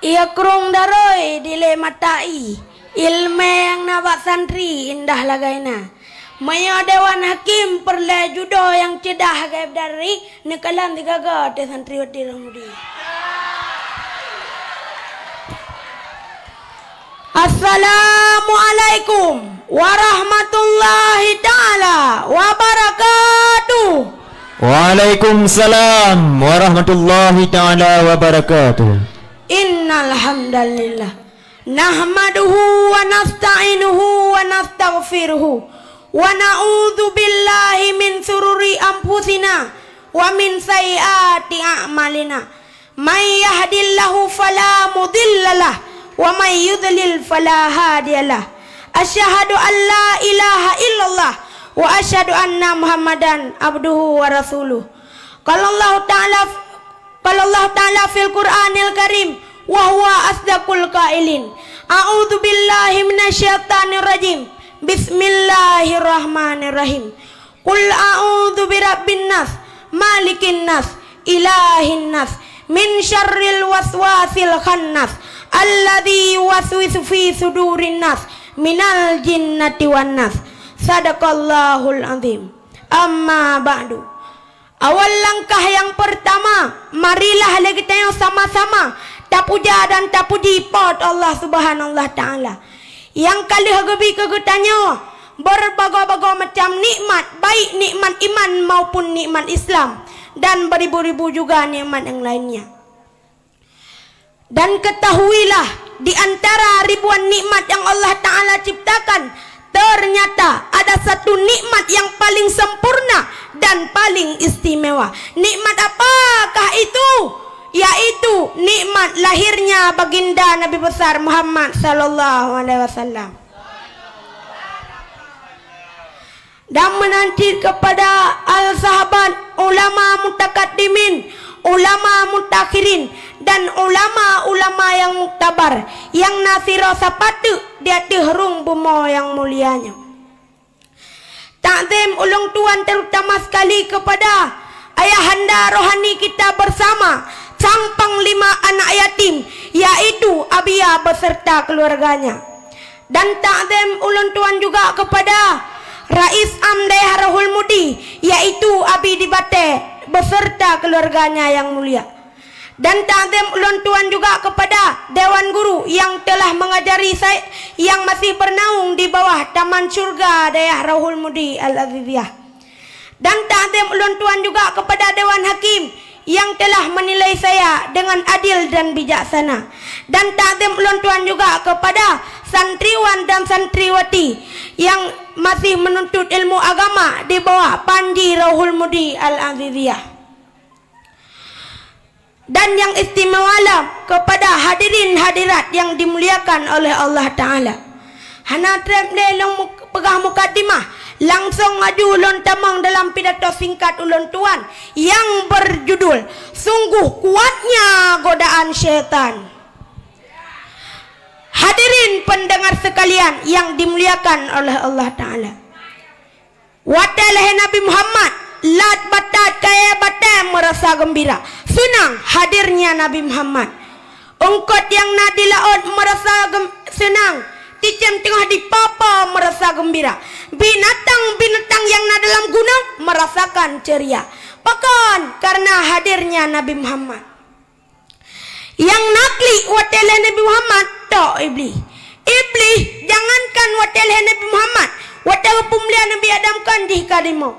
Ia kurung daroi di le matai. Ilme yang nabak santri indah lagaina. Maya dewan hakim perle judo yang cedah gaib dari nekalan digaga te santri wati ramudi. Assalamualaikum warahmatullahi taala wabarakatuh. Waalaikumsalam warahmatullahi taala wabarakatuh alhamdulillah nahmaduhu wa nasta'inuhu wa nastaghfiruhu wa na'udzu billahi min sururi anfusina wa min sayyiati a'malina may yahdillahu fala mudhillalah wa may yudlil fala hadiyalah asyhadu an la ilaha illallah wa asyhadu anna muhammadan abduhu wa rasuluh qala allah ta'ala qala allah ta'ala fil qur'anil karim wa huwa asdaqul qailin a'udzu billahi minasyaitanir rajim bismillahirrahmanirrahim qul a'udzu birabbin nas malikin nas ilahin nas min syarril waswasil khannas alladzi yuwaswisu fi sudurin nas minal jinnati wan nas sadaqallahul azim amma ba'du Awal langkah yang pertama, marilah lagi tengok sama-sama tak puja dan tak puji pot Allah Subhanahu taala. Yang kali hagabi ke tanya berbago-bago macam nikmat, baik nikmat iman maupun nikmat Islam dan beribu-ribu juga nikmat yang lainnya. Dan ketahuilah di antara ribuan nikmat yang Allah taala ciptakan Ternyata ada satu nikmat yang paling sempurna dan paling istimewa. Nikmat apakah itu? yaitu nikmat lahirnya baginda Nabi besar Muhammad sallallahu alaihi wasallam dan menanti kepada al sahabat ulama mutakaddimin ulama mutakhirin dan ulama-ulama yang muktabar yang nasiro sepatu dia tihrung bumo yang mulianya takzim ulung tuan terutama sekali kepada ayahanda rohani kita bersama sang panglima anak yatim yaitu Abia beserta keluarganya dan takdem ulun tuan juga kepada Rais Amdai Harahul Mudi yaitu Abi Dibate beserta keluarganya yang mulia dan takdem ulun tuan juga kepada Dewan Guru yang telah mengajari saya yang masih bernaung di bawah Taman Surga Dayah Rahul Mudi Al-Aziziyah dan takdem ulun tuan juga kepada Dewan Hakim yang telah menilai saya dengan adil dan bijaksana dan takzim ulun tuan juga kepada santriwan dan santriwati yang masih menuntut ilmu agama di bawah panji Rahul Mudi Al-Aziziyah dan yang istimewa lah kepada hadirin hadirat yang dimuliakan oleh Allah Ta'ala Hana trep ni lung pegah mukadimah langsung ngaju ulun temang dalam pidato singkat ulun tuan yang berjudul sungguh kuatnya godaan syaitan hadirin pendengar sekalian yang dimuliakan oleh Allah Ta'ala wadalah Nabi Muhammad lat bata kaya bata merasa gembira senang hadirnya Nabi Muhammad Ungkot yang nadi laut merasa senang. Cicam tengah di Papa merasa gembira. Binatang-binatang yang na dalam gunung merasakan ceria. Pekan karena hadirnya Nabi Muhammad. Yang nakli watelah Nabi Muhammad tak iblis. Iblis jangankan watelah Nabi Muhammad. Watelah pemulia Nabi Adam kan di dihikadimu.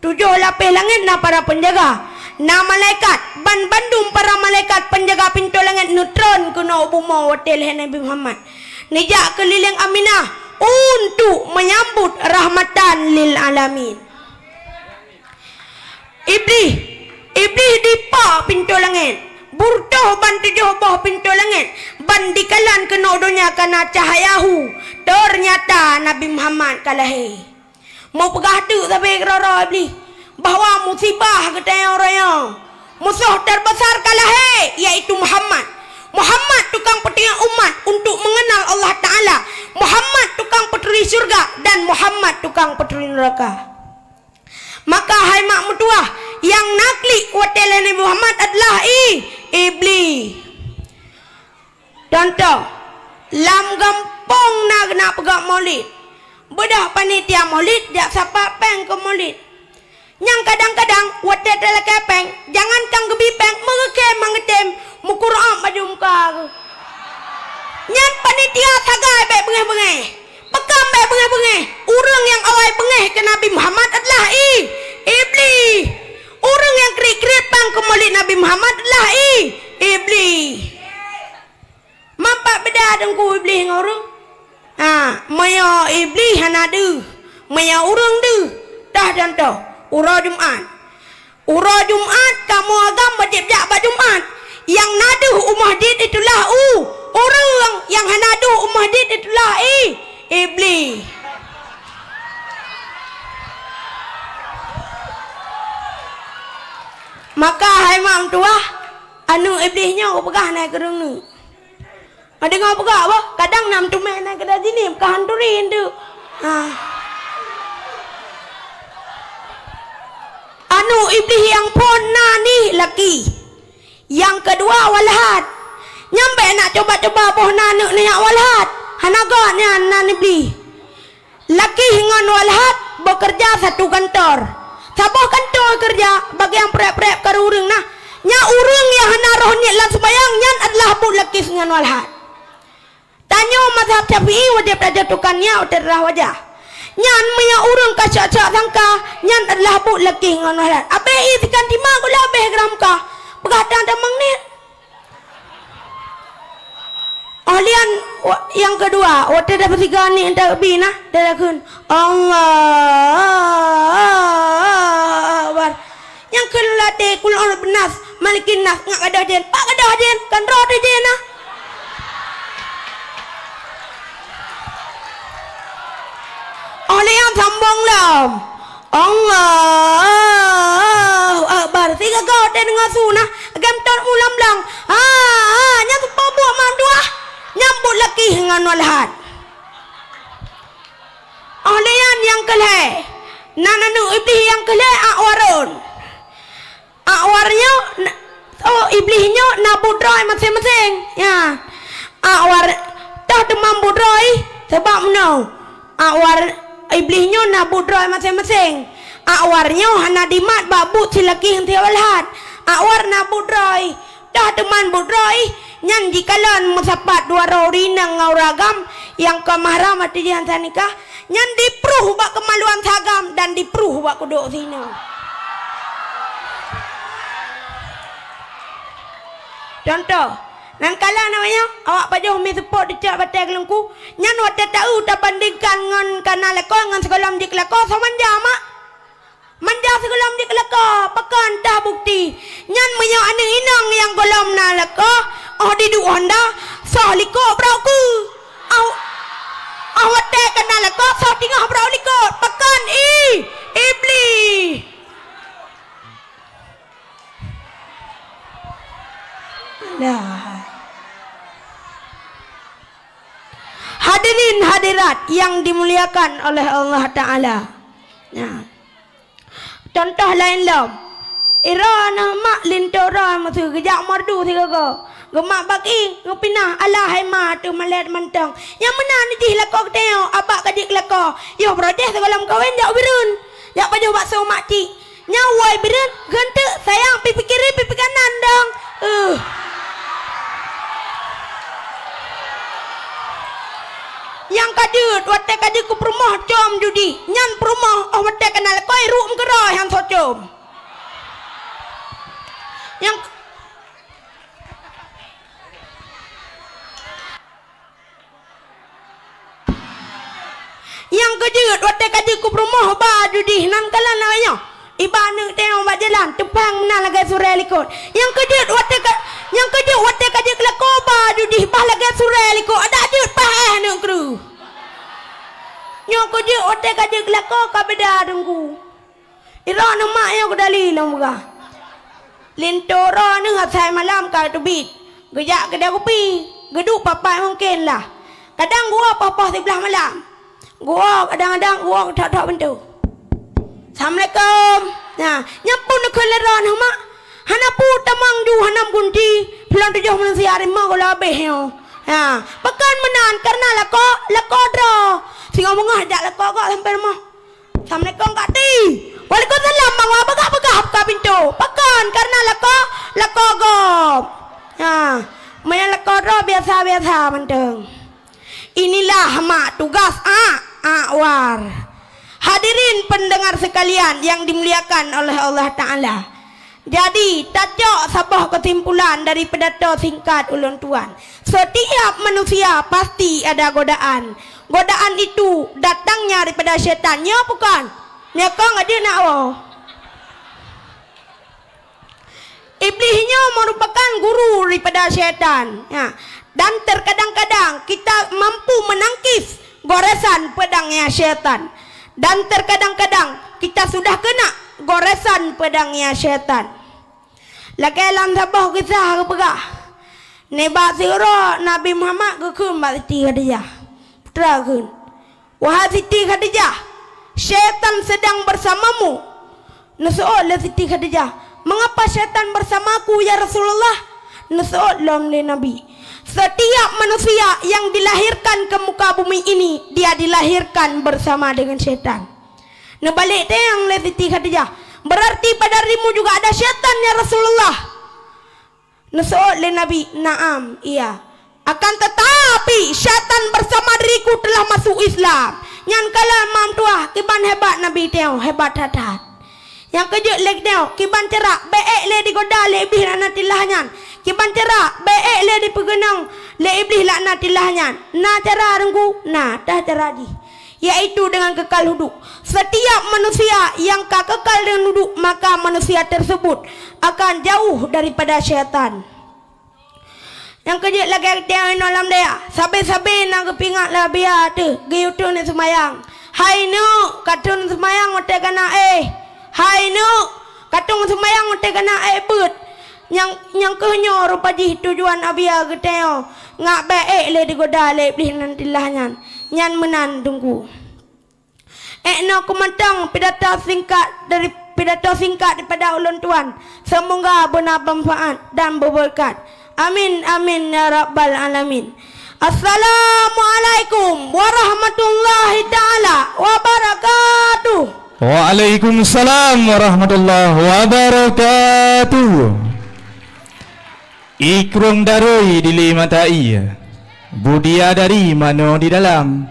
Tujuh lapis langit na para penjaga. Na malaikat ban bandung para malaikat penjaga pintu langit neutron kuno ubumu watelah Nabi Muhammad. Nijak keliling Aminah untuk menyambut rahmatan lil alamin. Iblis, iblis dipa pintu langit. Burtoh ban tujuh boh pintu langit. Ban dikalan kena dunia kena cahayahu. Ternyata Nabi Muhammad kalahi. Mau pegah tu sampai kerara iblis. Bahawa musibah kata yang orang yang. Musuh terbesar kalahi. Iaitu Muhammad. Muhammad tukang petunjuk umat untuk mengenal Allah Ta'ala Muhammad tukang petunjuk syurga dan Muhammad tukang petunjuk neraka maka hai mak mutuah yang nakli watel Nabi Muhammad adalah i iblis contoh lam gempong nak nak pegang maulid bedah panitia maulid Tak sapa peng ke maulid yang kadang-kadang wadah tele kepeng, jangan kang gebi peng, mengeke mengetem, mukur am baju muka. Yang panitia tagai be bengeh bengeh, pekam be bengeh bengeh. Orang yang awal bengeh ke Nabi Muhammad adalah i ibli. Orang yang kri kri pang kembali Nabi Muhammad adalah i ibli. Mampak beda dengan ku iblis orang. Ah, ha, maya iblis hanadu, maya orang du, dah dan dah. Urah Jumat. Urah Jumat, kamu agam majib jak bah Jumat. Yang nadu umah dit itulah u. Orang yang nadu umah dit itulah i. Eh. Iblis. Maka hai mam tua, ah. anu iblisnya aku pegah naik ke rungu. Ada ngau pegah Kadang nam main naik ke dah sini, bukan hanturin tu. Haa. Ah. anu iblis yang puna nani laki yang kedua walhad nyampe nak cuba-cuba poh nanu ni yang walhad hanaga ni anan iblis laki dengan walhad bekerja satu kantor sabah kantor kerja bagi yang prep-prep ke urung nah nya urung yang naruh ni lah sembayang nyan adalah pun laki dengan walhad tanya mazhab syafi'i wajib raja tukannya utara wajah Nyan maya urang kacak-cak tangka, nyan adalah bu lekih ngono Apa Abe itikan di mana gula abe gram ka? Pegadang ada mengni. Olian oh, yang kedua, wate ada tiga ni ada bi nah, ada lagun. Allah. Yang kedua dek kul orang benas, malikin nas ngak ada jen, pak ada jen, kan roh ada nah. ni yang sombong lah. Allah Akbar. Tiga kau dia dengar su nah. Agam tor mulam lang. Ah, ah. nya tu pau buat mandua. Nyambut laki dengan walhat. Olehan yang kele. Nananu itu yang kele akwarun. Akwarnya oh iblisnya na budroi masing-masing. Ya. Akwar tak demam budroi sebab mano. Akwar iblis nyo nak budroy masing-masing awar nyo hana dimat babut si laki henti walhat awar nak budroy eh. dah teman budroy eh. nyan jikalan musapat dua rori nang ngau ragam yang kau mahram mati di hantar nikah nyan dipruh buat kemaluan sagam dan dipruh buat kuduk sini contoh Nang kala namanya awak pajuh mi sepot dicak batai gelengku. Nyan wate tahu ta bandingkan ngan kana leko ngan segolam di kelako samanja jama, Manja segolam di kelako pekan dah bukti. Nyan menyo ane inang yang golam na leko oh di du honda saliko brauku. Au awak te kana leko sa tinga brauliko pekan i ibli. Lah. Hadirin hadirat yang dimuliakan oleh Allah Ta'ala ya. Contoh lain lah Ira nak mak lintora masa kejap mardu si kaga Gemak bagi, ngepinah Allah hai ma tu melihat mentang Yang mana ni cih lakau kita yo, abak kadik kelakau Yo protes sekolah kawin jauh birun Jauh baju bakso mak cik Nyawai birun, gentuk sayang pipi kiri pipi kanan dong Uh. yang kada wate kada ku permah com judi nyan permah oh wate kenal koi ru mgera yang so com yang yang kada wate kada ku permah ba judi nan kala nanya Iba nak tengok bajalan, tepang menang lagi surai likut. Yang kedua, wate kata, yang kedua, wate kerja kelak koba judi bah lagi surai liko ada aje pahah eh, ni kru. Yang kedua, wate kerja kelak koba beda dengku. Iran mak yang kudali nama. Lintoro ni saya malam kau tu bit. Gejak kedai kopi. Geduk papa mungkin lah. Kadang gua papa sebelah malam. Gua kadang-kadang gua tak tak bentuk. Assalamualaikum. Nah, nyapun nak kelaran mak. Hana puta mang ju hanam gunti plan tu jo mun si are ma gola be ha pekan menan karena la ko la ko dro si ngomong ha la ko ko sampai rumah assalamualaikum kak ti waalaikumsalam mang apa gak buka buka pintu pekan karena la ko la ko go ha mai la ko dro biasa biasa mandeng inilah mak tugas a ah, a war Hadirin pendengar sekalian yang dimuliakan oleh Allah Ta'ala. Jadi tajuk sebuah kesimpulan dari to singkat ulun tuan. Setiap manusia pasti ada godaan. Godaan itu datangnya daripada syaitan. Ya bukan? Ya kau ngaji nak Allah. Iblisnya merupakan guru daripada syaitan. Ya. Dan terkadang-kadang kita mampu menangkis goresan pedangnya syaitan. Dan terkadang-kadang kita sudah kena goresan pedangnya syaitan. Lagi dalam sebuah kisah aku pegah. Nebak siro Nabi Muhammad kekun Mbak Siti Khadijah. Putera kekun. Wahai Siti Khadijah. Syaitan sedang bersamamu. Nasa'ul Siti Khadijah. Mengapa syaitan bersamaku ya Rasulullah? Nasa'ul Lomli Nabi. Setiap manusia yang dilahirkan ke muka bumi ini. Dia dilahirkan bersama dengan syaitan. Nah balik yang letiti Khadijah. Berarti pada rimu juga ada syaitan ya Rasulullah. Nasoh le Nabi Naam iya. Akan tetapi syaitan bersama diriku telah masuk Islam. Yang kalah mam tua kiban hebat Nabi tayang hebat hatat. Yang kejut lek tayang kiban cerak beek le di goda le ibih nana tilahnya. Kiban cerak beek le di pegunung le ibih lana tilahnya. Na cerak rengku na dah cerak di yaitu dengan kekal huduk setiap manusia yang kekal dengan huduk maka manusia tersebut akan jauh daripada syaitan yang kerja lagi kita yang ini dalam dia sabi-sabi nak kepingat lah biar tu gitu ni semayang hai nu katun semayang mati kena eh hai nu katun semayang mati kena eh but yang yang kehnya rupa jih tujuan abia kita yang ngak baik eh, le digoda le pilih nanti lah nyan yang menandungku Eh no kumantang pidato singkat dari pidato singkat daripada ulun tuan. Semoga bermanfaat dan berberkat. Amin amin ya rabbal alamin. Assalamualaikum warahmatullahi taala wabarakatuh. Waalaikumsalam warahmatullahi wabarakatuh. Ikrung darui di lima ta'iyah. Budia dari mana di dalam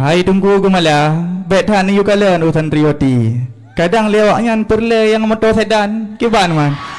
Hai tunggu gumala Betan ni kalan utan trioti Kadang lewaknya perle yang motor sedan Kiban man